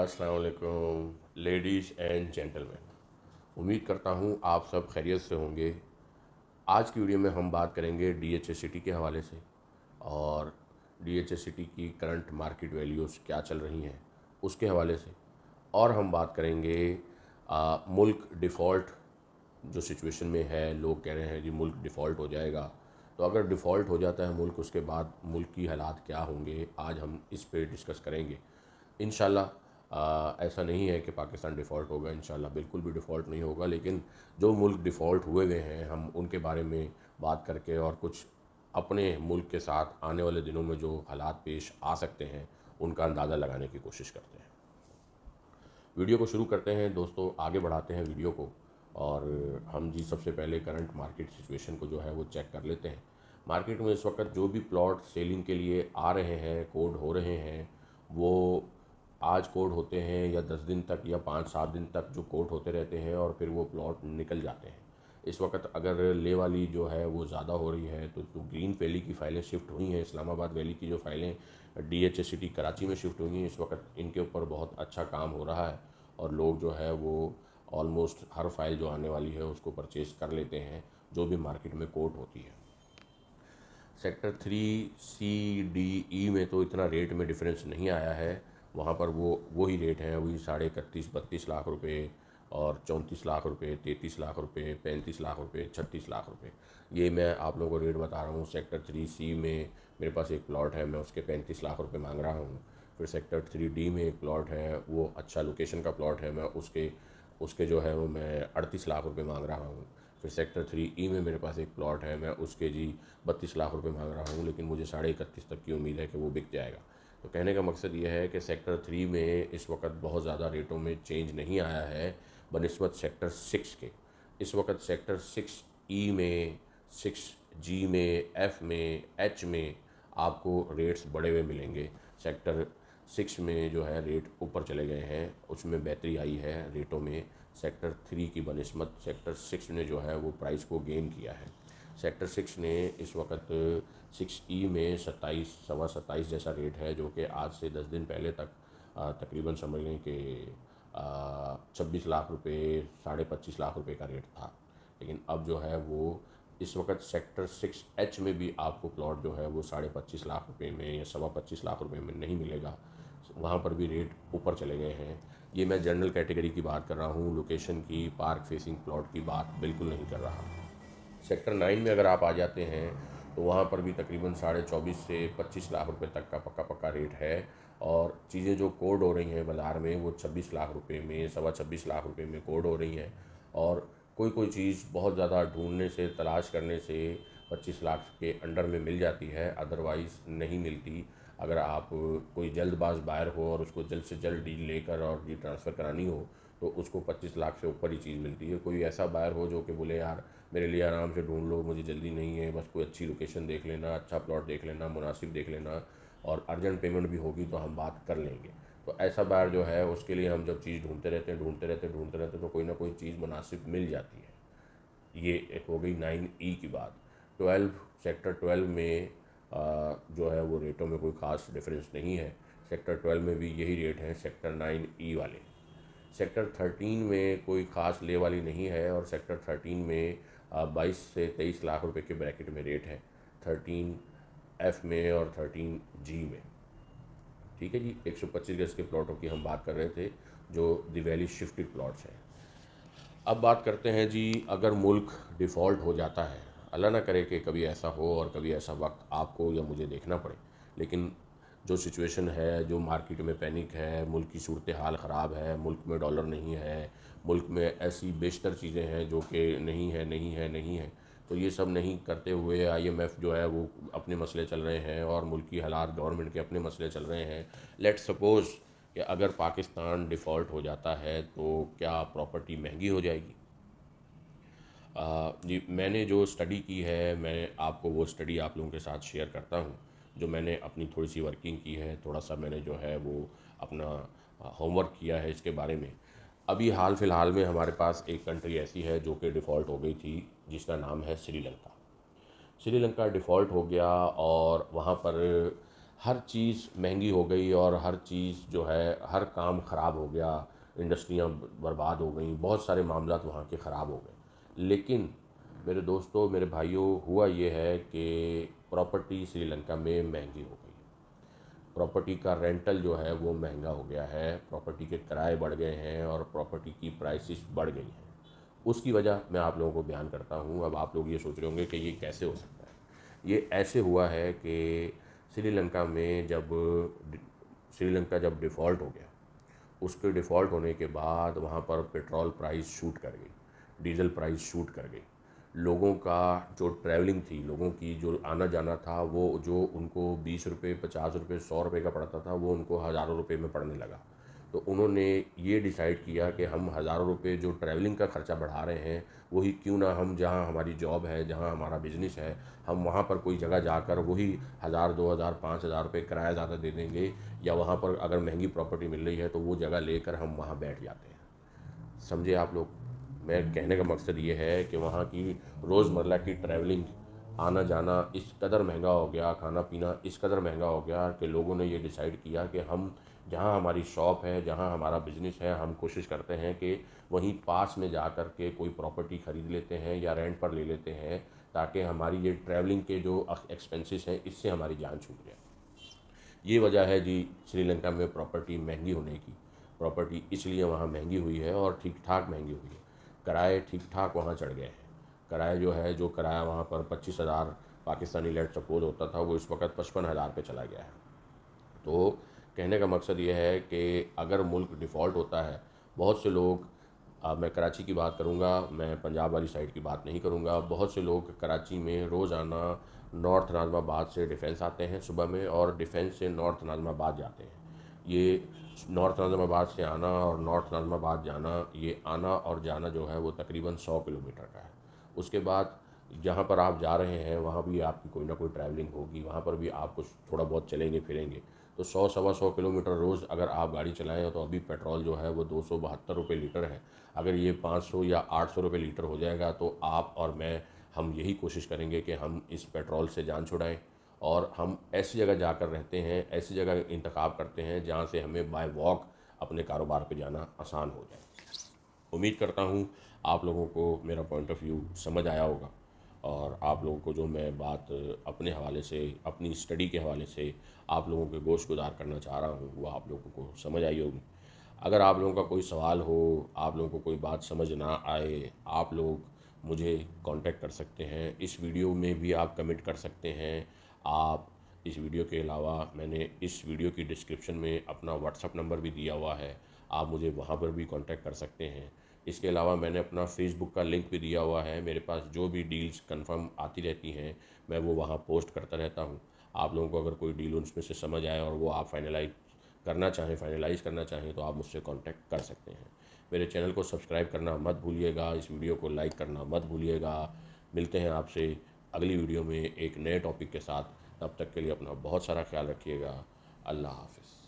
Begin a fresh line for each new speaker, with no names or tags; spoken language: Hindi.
असलकुम लेडीज़ एंड जेंटलमैन उम्मीद करता हूँ आप सब खैरियत से होंगे आज की वीडियो में हम बात करेंगे डी एच सिटी के हवाले से और डी एच सिटी की करंट मार्केट वैल्यूज़ क्या चल रही हैं उसके हवाले से और हम बात करेंगे आ, मुल्क डिफ़ॉल्ट जो सिचुएशन में है लोग कह रहे हैं जी मुल्क डिफ़ॉल्ट हो जाएगा तो अगर डिफ़ॉल्ट हो जाता है मुल्क उसके बाद मुल्क की हालात क्या होंगे आज हम इस पर डिस्कस करेंगे इन ऐसा नहीं है कि पाकिस्तान डिफ़ॉल्ट होगा इन बिल्कुल भी डिफ़ॉल्ट नहीं होगा लेकिन जो मुल्क डिफ़ॉल्ट हुए हुए हैं हम उनके बारे में बात करके और कुछ अपने मुल्क के साथ आने वाले दिनों में जो हालात पेश आ सकते हैं उनका अंदाज़ा लगाने की कोशिश करते हैं वीडियो को शुरू करते हैं दोस्तों आगे बढ़ाते हैं वीडियो को और हम जी सबसे पहले करंट मार्केट सिचुएशन को जो है वो चेक कर लेते हैं मार्केट में इस वक्त जो भी प्लॉट सेलिंग के लिए आ रहे हैं कोड हो रहे हैं वो आज कोर्ट होते हैं या दस दिन तक या पाँच सात दिन तक जो कोर्ट होते रहते हैं और फिर वो प्लॉट निकल जाते हैं इस वक्त अगर ले वाली जो है वो ज़्यादा हो रही है तो, तो ग्रीन वैली की फाइलें शिफ्ट हुई हैं इस्लामाबाद वैली की जो फाइलें डी एच सिटी कराची में शिफ्ट हुई हैं इस वक्त इनके ऊपर बहुत अच्छा काम हो रहा है और लोग जो है वो ऑलमोस्ट हर फाइल जो आने वाली है उसको परचेज़ कर लेते हैं जो भी मार्केट में कोर्ट होती है sector three C D E में तो इतना रेट में डिफरेंस नहीं आया है वहाँ पर वो वही रेट है वही साढ़े इकतीस बत्तीस लाख रुपये और चौंतीस लाख रुपए तैंतीस लाख रुपए पैंतीस लाख रुपए छत्तीस लाख रुपए ये मैं आप लोगों को रेट बता रहा हूँ सेक्टर थ्री सी में मेरे पास एक प्लॉट है मैं उसके पैंतीस लाख रुपए मांग रहा हूँ फिर सेक्टर थ्री डी में एक प्लॉट है वो अच्छा लोकेशन का प्लॉट है मैं उसके उसके जो है वो मैं अड़तीस लाख रुपये मांग रहा हूँ फिर सेक्टर थ्री ई e में मेरे पास एक प्लॉट है मैं उसके जी बत्तीस लाख रुपये मांग रहा हूँ लेकिन मुझे साढ़े इकतीस तक की उम्मीद है कि वो बिक जाएगा तो कहने का मकसद ये है कि सेक्टर थ्री में इस वक्त बहुत ज़्यादा रेटों में चेंज नहीं आया है बनस्बत सेक्टर सिक्स के इस वक्त सेक्टर सिक्स ई में सिक्स जी में एफ़ में एच में आपको रेट्स बढ़े हुए मिलेंगे सेक्टर सिक्स में जो है रेट ऊपर चले गए हैं उसमें बेहतरी आई है रेटों में सेक्टर थ्री की बनस्बत सेक्टर सिक्स ने जो है वो प्राइस को गेन किया है सेक्टर सिक्स ने इस वक्त सिक्स ई में सत्ताईस सवा सत्ताईस जैसा रेट है जो कि आज से दस दिन पहले तक तकरीबन समझ लें कि छब्बीस लाख रुपए साढ़े पच्चीस लाख रुपए का रेट था लेकिन अब जो है वो इस वक्त सेक्टर सिक्स एच में भी आपको प्लॉट जो है वो साढ़े पच्चीस लाख रुपए में या सवा पच्चीस लाख रुपए में नहीं मिलेगा वहाँ पर भी रेट ऊपर चले गए हैं ये मैं जनरल कैटेगरी की बात कर रहा हूँ लोकेशन की पार्क फेसिंग प्लॉट की बात बिल्कुल नहीं कर रहा सेक्टर नाइन में अगर आप आ जाते हैं तो वहाँ पर भी तकरीबन साढ़े चौबीस से पच्चीस लाख रुपए तक का पक्का पक्का रेट है और चीज़ें जो कोड हो रही हैं बाजार में वो छब्बीस लाख रुपए में सवा छब्बीस लाख रुपए में कोड हो रही हैं और कोई कोई चीज़ बहुत ज़्यादा ढूंढने से तलाश करने से पच्चीस लाख के अंडर में मिल जाती है अदरवाइज़ नहीं मिलती अगर आप कोई जल्दबाज बायर हो और उसको जल्द से जल्द डील लेकर और डील ट्रांसफ़र करानी हो तो उसको पच्चीस लाख से ऊपर ही चीज़ मिलती है कोई ऐसा बायर हो जो कि बोले यार मेरे लिए आराम से ढूंढ लो मुझे जल्दी नहीं है बस कोई अच्छी लोकेशन देख लेना अच्छा प्लॉट देख लेना मुनासिब देख लेना और अर्जेंट पेमेंट भी होगी तो हम बात कर लेंगे तो ऐसा बायर जो है उसके लिए हम जब चीज़ ढूंढते रहते हैं ढूंढते रहते हैं ढूंढते रहते हैं तो कोई ना कोई चीज़ मुनासिब मिल जाती है ये हो गई नाइन ई e की बात ट्वेल्व सेक्टर ट्वेल्व में जो है वो रेटों में कोई ख़ास डिफरेंस नहीं है सेक्टर ट्वेल्व में भी यही रेट हैं सेक्टर नाइन ई वाले सेक्टर थर्टीन में कोई ख़ास ले वाली नहीं है और सेक्टर थर्टीन में बाईस से तेईस लाख रुपए के ब्रैकेट में रेट है थर्टीन एफ़ में और थर्टीन जी में ठीक है जी एक सौ पच्चीस गज के प्लॉटों की हम बात कर रहे थे जो दिवैली शिफ्टेड प्लॉट्स हैं अब बात करते हैं जी अगर मुल्क डिफ़ॉल्ट हो जाता है अल्लाह ना करे कि कभी ऐसा हो और कभी ऐसा वक्त आपको या मुझे देखना पड़े लेकिन जो सिचुएशन है जो मार्केट में पैनिक है मुल्क की सूरत हाल ख़राब है मुल्क में डॉलर नहीं है मुल्क में ऐसी बेशतर चीज़ें हैं जो कि नहीं है नहीं है नहीं है तो ये सब नहीं करते हुए आईएमएफ जो है वो अपने मसले चल रहे हैं और मुल्की हालात गवर्नमेंट के अपने मसले चल रहे हैं लेट सपोज़ कि अगर पाकिस्तान डिफ़ॉल्ट हो जाता है तो क्या प्रॉपर्टी महंगी हो जाएगी आ, जी मैंने जो स्टडी की है मैं आपको वो स्टडी आप लोगों के साथ शेयर करता हूँ जो मैंने अपनी थोड़ी सी वर्किंग की है थोड़ा सा मैंने जो है वो अपना होमवर्क किया है इसके बारे में अभी हाल फिलहाल में हमारे पास एक कंट्री ऐसी है जो कि डिफ़ॉल्ट हो गई थी जिसका नाम है श्रीलंका श्रीलंका डिफ़ॉल्ट हो गया और वहाँ पर हर चीज़ महंगी हो गई और हर चीज़ जो है हर काम ख़राब हो गया इंडस्ट्रियाँ बर्बाद हो गई बहुत सारे मामला तो वहाँ के ख़राब हो गए लेकिन मेरे दोस्तों मेरे भाइयों हुआ ये है कि प्रॉपर्टी श्रीलंका में महंगी हो गई प्रॉपर्टी का रेंटल जो है वो महंगा हो गया है प्रॉपर्टी के किराए बढ़ गए हैं और प्रॉपर्टी की प्राइसिस बढ़ गई हैं उसकी वजह मैं आप लोगों को बयान करता हूँ अब आप लोग ये सोच रहे होंगे कि ये कैसे हो सकता है ये ऐसे हुआ है कि श्रीलंका में जब श्रीलंका जब डिफ़ॉल्ट हो गया उसके डिफ़ॉल्ट होने के बाद वहाँ पर पेट्रोल प्राइस शूट कर गई डीजल प्राइस शूट कर गई लोगों का जो ट्रैवलिंग थी लोगों की जो आना जाना था वो जो उनको बीस रुपये पचास रुपये सौ रुपये का पड़ता था वो उनको हज़ारों रुपये में पड़ने लगा तो उन्होंने ये डिसाइड किया कि हम हज़ारों रुपये जो ट्रैवलिंग का खर्चा बढ़ा रहे हैं वही क्यों ना हम जहाँ हमारी जॉब है जहाँ हमारा बिजनेस है हम वहाँ पर कोई जगह जाकर वही हज़ार दो हज़ार पाँच हज़ार रुपये किराया ज़्यादा दे देंगे या वहाँ पर अगर महंगी प्रॉपर्टी मिल रही है तो वो जगह लेकर हम वहाँ बैठ जाते हैं समझे आप लोग मैं कहने का मकसद ये है कि वहाँ की रोज़मर्रा की ट्रैवलिंग आना जाना इस कदर महंगा हो गया खाना पीना इस कदर महंगा हो गया कि लोगों ने ये डिसाइड किया कि हम जहाँ हमारी शॉप है जहाँ हमारा बिजनेस है हम कोशिश करते हैं कि वहीं पास में जा कर के कोई प्रॉपर्टी ख़रीद लेते हैं या रेंट पर ले लेते हैं ताकि हमारी ये ट्रैवलिंग के जो एक्सपेंसेस हैं इससे हमारी जान छूट जाए ये वजह है जी श्रीलंका में प्रॉपर्टी महंगी होने की प्रॉपर्टी इसलिए वहाँ महंगी हुई है और ठीक ठाक महंगी हुई है किराए ठीक ठाक वहाँ चढ़ गए हैं किराया जो है जो किराया वहाँ पर पच्चीस हज़ार पाकिस्तानी लेट सपोज होता था वो इस वक्त पचपन हज़ार पर चला गया है तो कहने का मकसद ये है कि अगर मुल्क डिफ़ॉल्ट होता है बहुत से लोग आ, मैं कराची की बात करूंगा मैं पंजाब वाली साइड की बात नहीं करूंगा बहुत से लोग कराची में रोज़ाना नॉर्थ नाजमाबाद से डिफेंस आते हैं सुबह में और डिफेंस से नॉर्थ नाजमाबाद जाते हैं ये नॉर्थ नज़माबाद से आना और नॉर्थ नज़माबाद जाना ये आना और जाना जो है वो तकरीबन सौ किलोमीटर का है उसके बाद जहाँ पर आप जा रहे हैं वहाँ भी आपकी कोई ना कोई ट्रैवलिंग होगी वहाँ पर भी आप कुछ थोड़ा बहुत चलेंगे फिरेंगे तो सौ सवा सौ किलोमीटर रोज़ अगर आप गाड़ी चलाएं तो अभी पेट्रोल जो है वो दो सौ बहत्तर रुपये लीटर है अगर ये पाँच सौ या आठ सौ रुपये लीटर हो जाएगा तो आप और मैं हम यही कोशिश करेंगे कि हम इस पेट्रोल से जान छुड़ाएँ और हम ऐसी जगह जाकर रहते हैं ऐसी जगह इंतखब करते हैं जहाँ से हमें बाय वॉक अपने कारोबार पर जाना आसान हो जाए उम्मीद करता हूँ आप लोगों को मेरा पॉइंट ऑफ व्यू समझ आया होगा और आप लोगों को जो मैं बात अपने हवाले से अपनी स्टडी के हवाले से आप लोगों के गोश गुजार करना चाह रहा हूँ वो आप लोगों को समझ आई होगी अगर आप लोगों का कोई सवाल हो आप लोगों को कोई बात समझ ना आए आप लोग मुझे कांटेक्ट कर सकते हैं इस वीडियो में भी आप कमेंट कर सकते हैं आप इस वीडियो के अलावा मैंने इस वीडियो की डिस्क्रिप्शन में अपना व्हाट्सअप नंबर भी दिया हुआ है आप मुझे वहाँ पर भी कांटेक्ट कर सकते हैं इसके अलावा मैंने अपना फेसबुक का लिंक भी दिया हुआ है मेरे पास जो भी डील्स कंफर्म आती रहती हैं मैं वो वहाँ पोस्ट करता रहता हूँ आप लोगों को अगर कोई डील उसमें से समझ आए और वो आप फाइनलाइज करना चाहें फाइनलाइज करना चाहें तो आप मुझसे कांटेक्ट कर सकते हैं मेरे चैनल को सब्सक्राइब करना मत भूलिएगा इस वीडियो को लाइक करना मत भूलिएगा मिलते हैं आपसे अगली वीडियो में एक नए टॉपिक के साथ तब तक के लिए अपना बहुत सारा ख्याल रखिएगा अल्लाह हाफिज़